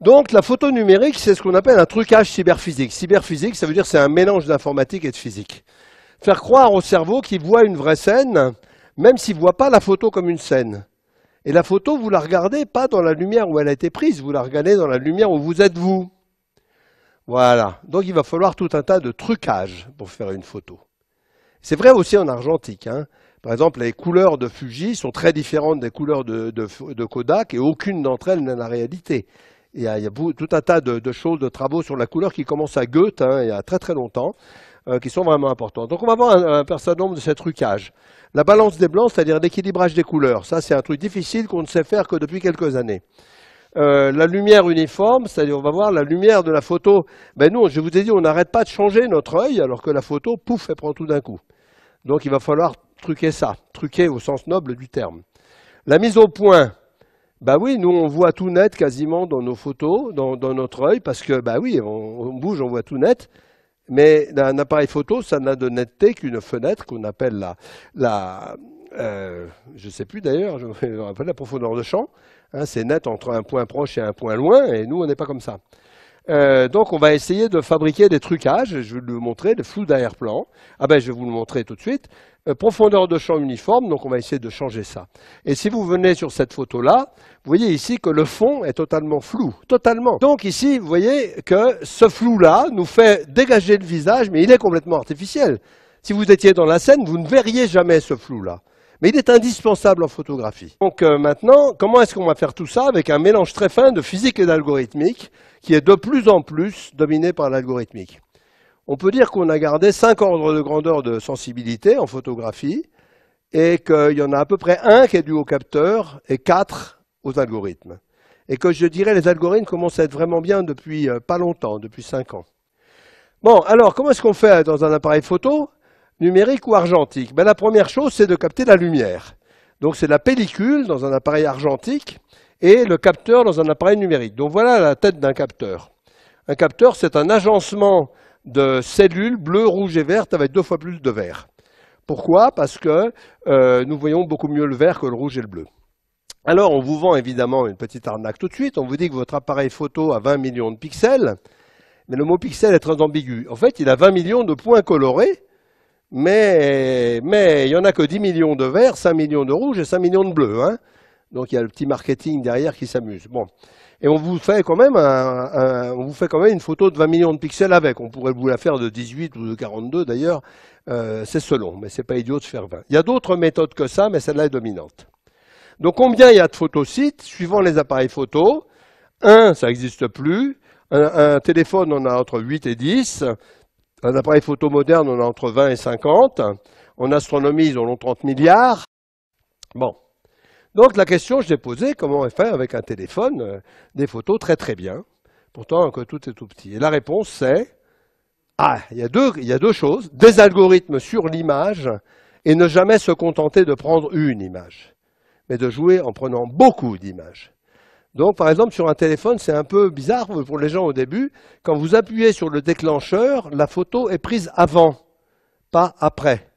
Donc la photo numérique, c'est ce qu'on appelle un trucage cyberphysique. Cyberphysique, ça veut dire c'est un mélange d'informatique et de physique. Faire croire au cerveau qu'il voit une vraie scène, même s'il ne voit pas la photo comme une scène. Et la photo, vous la regardez pas dans la lumière où elle a été prise, vous la regardez dans la lumière où vous êtes vous. Voilà. Donc il va falloir tout un tas de trucages pour faire une photo. C'est vrai aussi en argentique. Hein. Par exemple, les couleurs de Fuji sont très différentes des couleurs de, de Kodak et aucune d'entre elles n'est la réalité. Il y a, tout un tas de, choses, de travaux sur la couleur qui commencent à Goethe, hein, il y a très très longtemps, euh, qui sont vraiment importants. Donc on va voir un, un certain nombre de ces trucages. La balance des blancs, c'est-à-dire l'équilibrage des couleurs. Ça, c'est un truc difficile qu'on ne sait faire que depuis quelques années. Euh, la lumière uniforme, c'est-à-dire on va voir la lumière de la photo. Ben nous, je vous ai dit, on n'arrête pas de changer notre œil, alors que la photo, pouf, elle prend tout d'un coup. Donc il va falloir truquer ça, truquer au sens noble du terme. La mise au point, bah oui, nous on voit tout net quasiment dans nos photos, dans, notre œil, parce que bah oui, on, bouge, on voit tout net. Mais un appareil photo, ça n'a de netteté qu'une fenêtre qu'on appelle la, la euh, je sais plus d'ailleurs, je me rappelle la profondeur de champ. Hein, c'est net entre un point proche et un point loin, et nous on n'est pas comme ça. Euh, donc on va essayer de fabriquer des trucages, je vais vous montrer, des flou d'arrière-plan. Ah ben je vais vous le montrer tout de suite. Euh, profondeur de champ uniforme, donc on va essayer de changer ça. Et si vous venez sur cette photo-là, vous voyez ici que le fond est totalement flou, totalement. Donc ici, vous voyez que ce flou-là nous fait dégager le visage, mais il est complètement artificiel. Si vous étiez dans la scène, vous ne verriez jamais ce flou-là. Mais il est indispensable en photographie. Donc euh, maintenant, comment est-ce qu'on va faire tout ça avec un mélange très fin de physique et d'algorithmique qui est de plus en plus dominé par l'algorithmique On peut dire qu'on a gardé cinq ordres de grandeur de sensibilité en photographie et qu'il y en a à peu près un qui est dû au capteur et quatre aux algorithmes. Et que je dirais, les algorithmes commencent à être vraiment bien depuis euh, pas longtemps, depuis cinq ans. Bon, alors comment est-ce qu'on fait euh, dans un appareil photo numérique ou argentique ben, La première chose, c'est de capter la lumière. Donc c'est la pellicule dans un appareil argentique et le capteur dans un appareil numérique. Donc voilà la tête d'un capteur. Un capteur, c'est un agencement de cellules bleues, rouges et vertes avec deux fois plus de vert. Pourquoi Parce que euh, nous voyons beaucoup mieux le vert que le rouge et le bleu. Alors on vous vend évidemment une petite arnaque tout de suite, on vous dit que votre appareil photo a 20 millions de pixels, mais le mot pixel est très ambigu. En fait, il a 20 millions de points colorés, mais mais il y en a que 10 millions de verts, 5 millions de rouges et 5 millions de bleus. Hein. Donc il y a le petit marketing derrière qui s'amuse. Bon. Et on vous fait quand même on vous fait quand même une photo de 20 millions de pixels avec. On pourrait vous la faire de 18 ou de 42 d'ailleurs. Euh, c'est selon, mais c'est pas idiot de faire 20. Il y a d'autres méthodes que ça, mais celle-là est dominante. Donc combien il y a de photosites suivant les appareils photo Un, ça n'existe plus. Un, téléphone, on a entre 8 et 10. Un appareil photo moderne, on a entre 20 et 50. En astronomie, ils en ont 30 milliards. Bon. Donc la question je j'ai posée, comment on fait avec un téléphone euh, des photos très très bien, pourtant que tout est tout petit. Et la réponse c'est, ah, il deux, il y a deux choses, des algorithmes sur l'image et ne jamais se contenter de prendre une image, mais de jouer en prenant beaucoup d'images. Donc, par exemple, sur un téléphone, c'est un peu bizarre pour les gens au début. Quand vous appuyez sur le déclencheur, la photo est prise avant, pas après.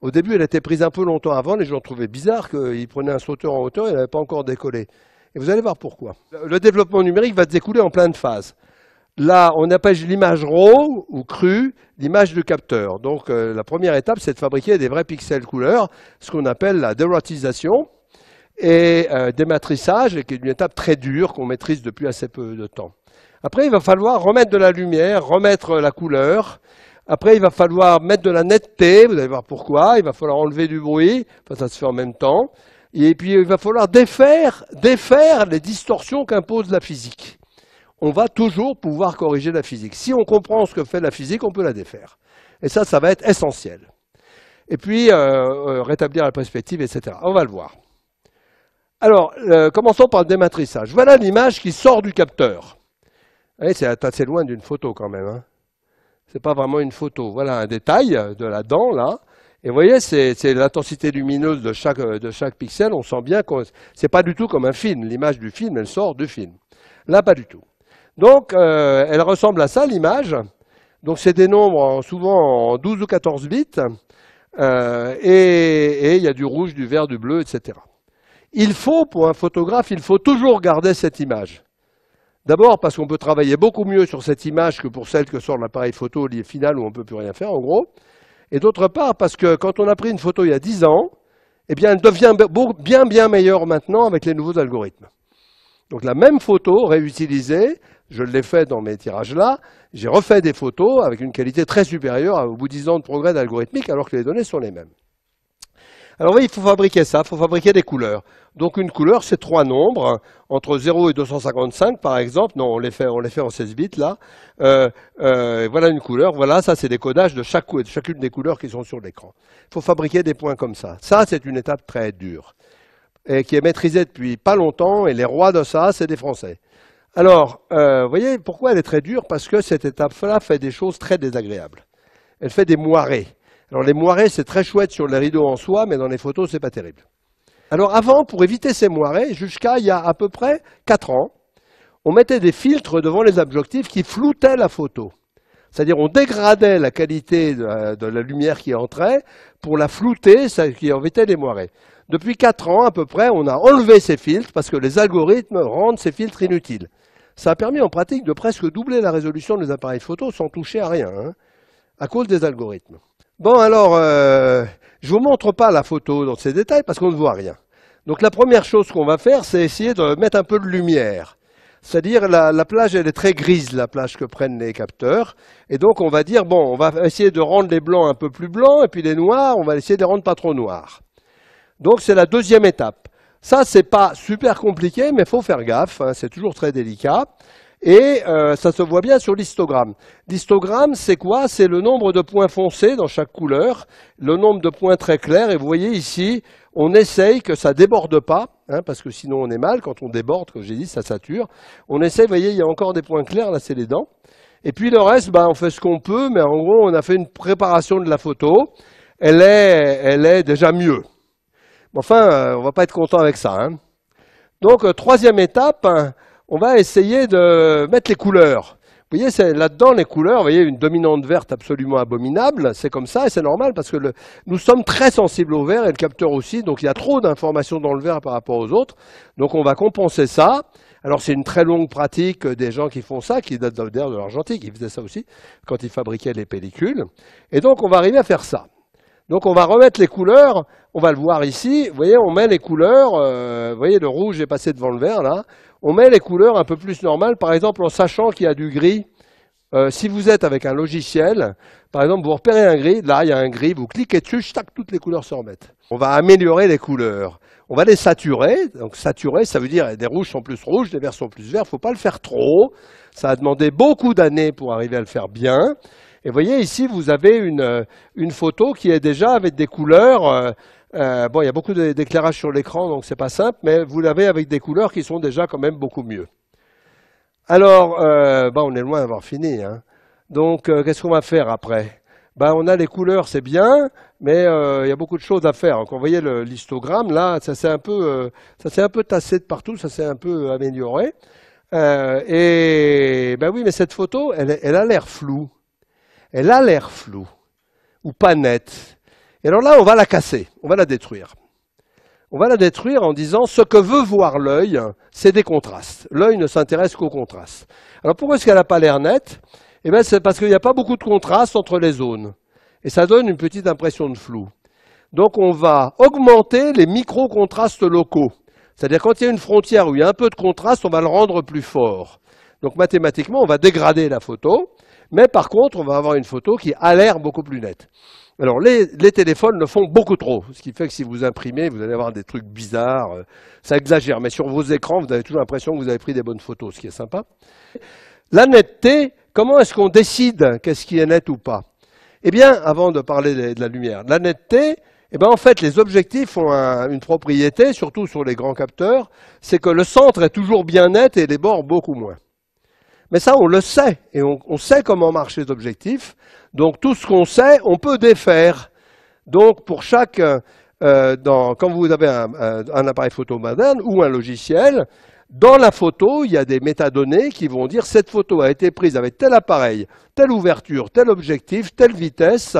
Au début, elle était prise un peu longtemps avant. Les gens trouvaient bizarre qu'il prenaient un sauteur en hauteur et elle n'avait pas encore décollé. Et vous allez voir pourquoi. Le développement numérique va découler en plein de phases. Là, on appelle l'image RAW ou crue l'image du capteur. Donc, euh, la première étape, c'est de fabriquer des vrais pixels couleurs, ce qu'on appelle la dérotisation et euh, dématrissage, qui est une étape très dure qu'on maîtrise depuis assez peu de temps. Après, il va falloir remettre de la lumière, remettre la couleur. Après, il va falloir mettre de la netteté, vous allez voir pourquoi. Il va falloir enlever du bruit, enfin, ça se fait en même temps. Et puis, il va falloir défaire, défaire les distorsions qu'impose la physique. On va toujours pouvoir corriger la physique. Si on comprend ce que fait la physique, on peut la défaire. Et ça, ça va être essentiel. Et puis, euh, euh, rétablir la perspective, etc. On va le voir. Alors, euh, commençons par le dématrissage. Voilà l'image qui sort du capteur. C'est assez loin d'une photo quand même. Hein. Ce n'est pas vraiment une photo. Voilà un détail de la dent, là. Et vous voyez, c'est l'intensité lumineuse de chaque, euh, de chaque pixel. On sent bien que c'est pas du tout comme un film. L'image du film, elle sort du film. Là, pas du tout. Donc, euh, elle ressemble à ça, l'image. Donc, c'est des nombres souvent en 12 ou 14 bits. et il y a du rouge, du vert, du bleu, etc. Il faut, pour un photographe, il faut toujours garder cette image. D'abord parce qu'on peut travailler beaucoup mieux sur cette image que pour celle que sort l'appareil photo final où on ne peut plus rien faire en gros. Et d'autre part parce que quand on a pris une photo il y a dix ans, eh bien elle devient bien bien meilleure maintenant avec les nouveaux algorithmes. Donc la même photo réutilisée, je l'ai fait dans mes tirages-là, j'ai refait des photos avec une qualité très supérieure au bout de ans de progrès d'algorithmique alors que les données sont les mêmes. Alors oui, il faut fabriquer ça, il faut fabriquer des couleurs. Donc une couleur, c'est trois nombres, entre 0 et 255 par exemple, non, on les fait, on les fait en 16 bits là. Euh, euh, voilà une couleur, voilà, ça c'est des codages de, chaque, de chacune des couleurs qui sont sur l'écran. Il faut fabriquer des points comme ça. Ça, c'est une étape très dure, et qui est maîtrisée depuis pas longtemps, et les rois de ça, c'est des Français. Alors, euh, vous voyez pourquoi elle est très dure Parce que cette étape-là fait des choses très désagréables. Elle fait des moirées. Alors les moirées, c'est très chouette sur les rideaux en soie, mais dans les photos, c'est pas terrible. Alors avant, pour éviter ces moirées, jusqu'à il y a à peu près 4 ans, on mettait des filtres devant les objectifs qui floutaient la photo. C'est-à-dire on dégradait la qualité de euh, la, lumière qui entrait pour la flouter, ça qui évitait les moirées. Depuis 4 ans à peu près, on a enlevé ces filtres parce que les algorithmes rendent ces filtres inutiles. Ça a permis en pratique de presque doubler la résolution des appareils photo sans toucher à rien, hein, à cause des algorithmes. Bon, alors, euh, je vous montre pas la photo dans ces détails parce qu'on ne voit rien. Donc la première chose qu'on va faire, c'est essayer de mettre un peu de lumière. C'est-à-dire, la, la, plage, elle est très grise, la plage que prennent les capteurs. Et donc, on va dire, bon, on va essayer de rendre les blancs un peu plus blancs, et puis les noirs, on va essayer de les rendre pas trop noirs. Donc, c'est la deuxième étape. Ça, c'est pas super compliqué, mais faut faire gaffe, hein, c'est toujours très délicat. Et euh, ça se voit bien sur l'histogramme. L'histogramme, c'est quoi C'est le nombre de points foncés dans chaque couleur, le nombre de points très clairs. Et vous voyez ici, on essaye que ça déborde pas, hein, parce que sinon on est mal. Quand on déborde, comme j'ai dit, ça sature. On essaye, vous voyez, il y a encore des points clairs, là c'est les dents. Et puis le reste, ben, on fait ce qu'on peut, mais en gros, on a fait une préparation de la photo. Elle est, elle est déjà mieux. Enfin, euh, on va pas être content avec ça. Hein. Donc, euh, troisième étape, hein, on va essayer de mettre les couleurs. Vous voyez, c'est là-dedans les couleurs, vous voyez, une dominante verte absolument abominable, c'est comme ça et c'est normal parce que nous sommes très sensibles au vert et le capteur aussi, donc il y a trop d'informations dans le vert par rapport aux autres, donc on va compenser ça. Alors c'est une très longue pratique des gens qui font ça, qui datent d'ailleurs de l'argentique, qui faisaient ça aussi quand ils fabriquaient les pellicules, et donc on va arriver à faire ça. Donc on va remettre les couleurs, on va le voir ici, vous voyez, on met les couleurs, euh, vous voyez, le rouge est passé devant le vert là, on met les couleurs un peu plus normales, par exemple en sachant qu'il y a du gris. Euh, si vous êtes avec un logiciel, par exemple, vous repérez un gris, là il y a un gris, vous cliquez dessus, tac, toutes les couleurs se remettent. On va améliorer les couleurs. On va les saturer. Donc saturer, ça veut dire des rouges sont plus rouges, des verts sont plus verts. Il ne faut pas le faire trop. Ça a demandé beaucoup d'années pour arriver à le faire bien. Et vous voyez ici, vous avez une, euh, une photo qui est déjà avec des couleurs. Euh, euh, bon, il y a beaucoup d'éclairage sur l'écran, donc c'est pas simple, mais vous l'avez avec des couleurs qui sont déjà quand même beaucoup mieux. Alors, euh, bah, on est loin d'avoir fini. Hein. Donc, euh, qu'est-ce qu'on va faire après bah, On a les couleurs, c'est bien, mais il y a beaucoup de choses à faire. Donc, vous voyez l'histogramme, là, ça s'est un, peu, ça un peu tassé de partout, ça s'est un peu amélioré. et ben oui, mais cette photo, elle, elle a l'air floue. Elle a l'air floue, ou pas nette. Et alors là, on va la casser, on va la détruire. On va la détruire en disant ce que veut voir l'œil, c'est des contrastes. L'œil ne s'intéresse qu'aux contrastes. Alors pourquoi est-ce qu'elle n'a pas l'air nette Eh bien, c'est parce qu'il n'y a pas beaucoup de contrastes entre les zones. Et ça donne une petite impression de flou. Donc on va augmenter les micro-contrastes locaux. C'est-à-dire quand il y a une frontière où il y a un peu de contraste, on va le rendre plus fort. Donc mathématiquement, on va dégrader la photo, mais par contre, on va avoir une photo qui a l'air beaucoup plus nette. Alors les, téléphones le font beaucoup trop, ce qui fait que si vous imprimez, vous allez avoir des trucs bizarres, euh, ça exagère, mais sur vos écrans, vous avez toujours l'impression que vous avez pris des bonnes photos, ce qui est sympa. La netteté, comment est-ce qu'on décide qu'est-ce qui est net ou pas Eh bien, avant de parler de la lumière, la netteté, eh ben, en fait les objectifs ont une propriété, surtout sur les grands capteurs, c'est que le centre est toujours bien net et les bords beaucoup moins. Mais ça, on le sait, et on, on sait comment marchent les objectifs. Donc tout ce qu'on sait, on peut défaire. Donc pour chaque, euh, dans, quand vous avez un, appareil photo moderne ou un logiciel, dans la photo, il y a des métadonnées qui vont dire cette photo a été prise avec tel appareil, telle ouverture, tel objectif, telle vitesse,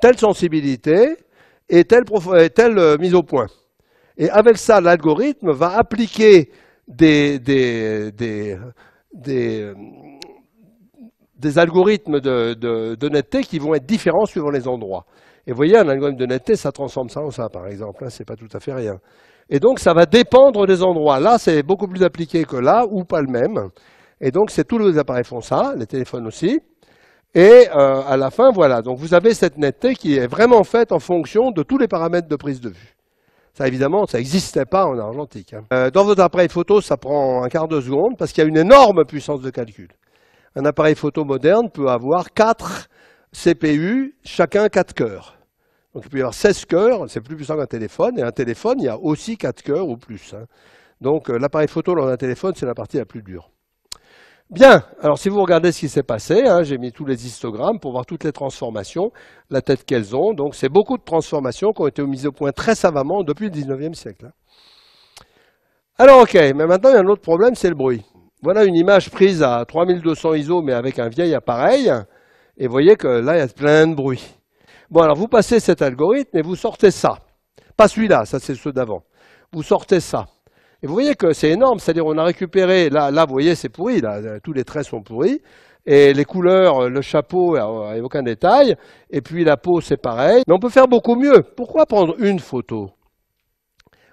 telle sensibilité et telle, euh, mise au point. Et avec ça, l'algorithme va appliquer des, des euh, des algorithmes de, de, qui vont être différents suivant les endroits. Et vous voyez, un algorithme de netteté, ça transforme ça en ça, par exemple. Hein, c'est pas tout à fait rien. Et donc, ça va dépendre des endroits. Là, c'est beaucoup plus appliqué que là, ou pas le même. Et donc, c'est tous les appareils font ça, les téléphones aussi. Et euh, à la fin, voilà. Donc, vous avez cette netteté qui est vraiment faite en fonction de tous les paramètres de prise de vue. Ça, évidemment, ça n'existait pas en argentique. Hein. Euh, dans votre appareil photo, ça prend un quart de seconde parce qu'il y a une énorme puissance de calcul. Un appareil photo moderne peut avoir 4 CPU, chacun 4 coeurs. Donc il peut y avoir 16 cœurs, c'est plus puissant qu'un téléphone, et un téléphone, il y a aussi 4 cœurs ou plus. Hein. Donc euh, l'appareil photo dans un téléphone, c'est la partie la plus dure. Bien, alors si vous regardez ce qui s'est passé, hein, j'ai mis tous les histogrammes pour voir toutes les transformations, la tête qu'elles ont. Donc c'est beaucoup de transformations qui ont été mises au point très savamment depuis le 19e siècle. Hein. Alors ok, mais maintenant il y a un autre problème, c'est le bruit. Voilà une image prise à 3200 ISO, mais avec un vieil appareil. Et vous voyez que là, il y a plein de bruit. Bon, alors vous passez cet algorithme et vous sortez ça. Pas celui-là, ça c'est ceux d'avant. Vous sortez ça. Et vous voyez que c'est énorme, c'est-à-dire on a récupéré, là, là vous voyez c'est pourri, là, tous les traits sont pourris, et les couleurs, le chapeau, il n'y a aucun détail, et puis la peau c'est pareil, mais on peut faire beaucoup mieux. Pourquoi prendre une photo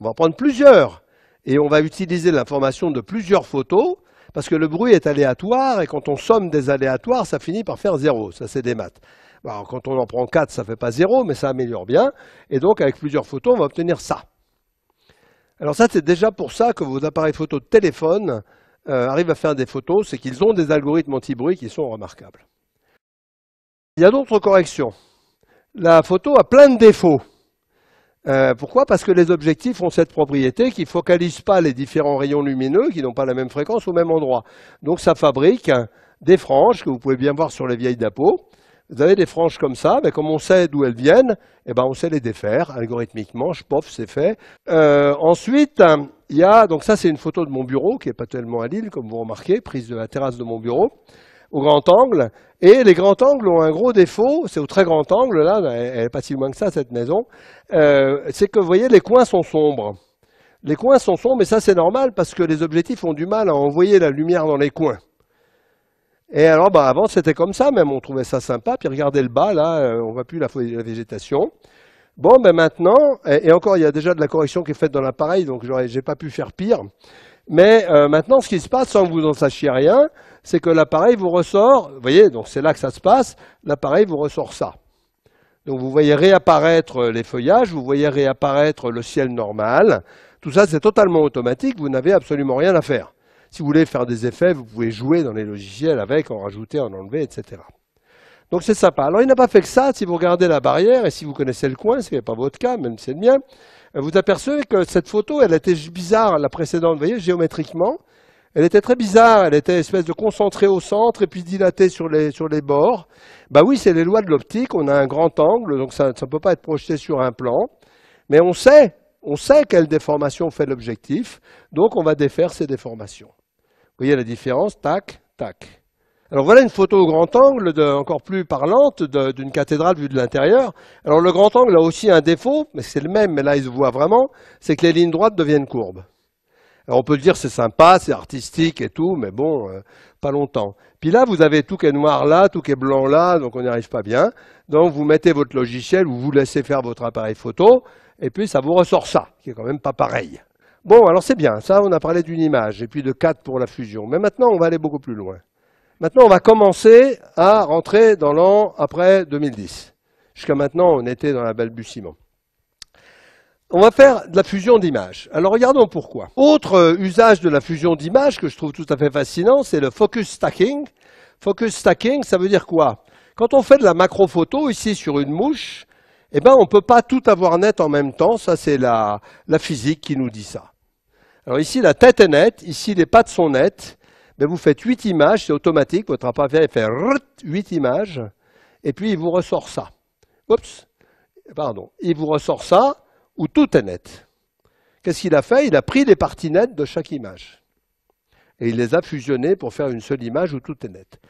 On va prendre plusieurs, et on va utiliser l'information de plusieurs photos, parce que le bruit est aléatoire et quand on somme des aléatoires, ça finit par faire zéro. Ça, c'est des maths. Alors, quand on en prend 4, ça ne fait pas zéro, mais ça améliore bien. Et donc, avec plusieurs photos, on va obtenir ça. Alors ça, c'est déjà pour ça que vos appareils photo de téléphone euh, arrivent à faire des photos, c'est qu'ils ont des algorithmes anti-bruit qui sont remarquables. Il y a d'autres corrections. La photo a plein de défauts. Euh, pourquoi Parce que les objectifs ont cette propriété qui ne focalisent pas les différents rayons lumineux qui n'ont pas la même fréquence au même endroit. Donc ça fabrique des franges que vous pouvez bien voir sur les vieilles diapos. Vous avez des franges comme ça, mais ben, comme on sait d'où elles viennent, eh ben on sait les défaire algorithmiquement, je pof, c'est fait. Euh, ensuite, il y a, donc ça c'est une photo de mon bureau, qui n'est pas tellement à Lille, comme vous remarquez, prise de la terrasse de mon bureau au grand angle. Et les grands angles ont un gros défaut, c'est au très grand angle, là, ben, elle n'est pas si loin que ça, cette maison, euh, c'est que, vous voyez, les coins sont sombres. Les coins sont sombres, mais ça c'est normal parce que les objectifs ont du mal à envoyer la lumière dans les coins. Et alors, bah, avant c'était comme ça, même on trouvait ça sympa, puis regardez le bas, là, euh, on voit plus la, la végétation. Bon, ben maintenant, et, encore, il y a déjà de la correction qui est faite dans l'appareil, donc j'ai pas pu faire pire. Mais euh, maintenant, ce qui se passe, sans que vous en sachiez rien, c'est que l'appareil vous ressort, vous voyez, donc c'est là que ça se passe, l'appareil vous ressort ça. Donc vous voyez réapparaître les feuillages, vous voyez réapparaître le ciel normal. Tout ça, c'est totalement automatique, vous n'avez absolument rien à faire. Si vous voulez faire des effets, vous pouvez jouer dans les logiciels avec, en rajouter, en enlever, etc. Donc c'est sympa. Alors il n'a pas fait que ça, si vous regardez la barrière, et si vous connaissez le coin, ce n'est pas votre cas, même si c'est le mien, vous apercevez que cette photo, elle était bizarre, la précédente, vous voyez, géométriquement. Elle était très bizarre, elle était espèce de concentrée au centre et puis dilatée sur les, sur les bords. Bah oui, c'est les lois de l'optique, on a un grand angle, donc ça ne peut pas être projeté sur un plan. Mais on sait, on sait quelle déformation fait l'objectif, donc on va défaire ces déformations. Vous voyez la différence Tac, tac. Alors voilà une photo au grand angle, encore plus parlante, d'une cathédrale vue de l'intérieur. Alors le grand angle a aussi un défaut, mais c'est le même, mais là il se voit vraiment, c'est que les lignes droites deviennent courbes. Alors on peut dire, c'est sympa, c'est artistique et tout, mais bon, euh, pas longtemps. Puis là, vous avez tout qui est noir là, tout qui est blanc là, donc on n'y arrive pas bien. Donc vous mettez votre logiciel ou vous laissez faire votre appareil photo, et puis ça vous ressort ça, qui est quand même pas pareil. Bon, alors c'est bien, ça on a parlé d'une image, et puis de quatre pour la fusion. Mais maintenant, on va aller beaucoup plus loin. Maintenant, on va commencer à rentrer dans l'an après 2010. Jusqu'à maintenant, on était dans la balbutiement. On va faire de la fusion d'images. Alors regardons pourquoi. Autre euh, usage de la fusion d'images que je trouve tout à fait fascinant, c'est le focus stacking. Focus stacking, ça veut dire quoi Quand on fait de la macro photo ici sur une mouche, eh ben on ne peut pas tout avoir net en même temps. Ça c'est la, la physique qui nous dit ça. Alors ici la tête est nette, ici les pattes sont nettes. Mais ben, vous faites huit images, c'est automatique, votre appareil fait huit images, et puis il vous ressort ça. Oups, pardon, il vous ressort ça, où tout est net. Qu'est-ce qu'il a fait Il a pris les parties nettes de chaque image. Et il les a fusionnées pour faire une seule image où tout est net.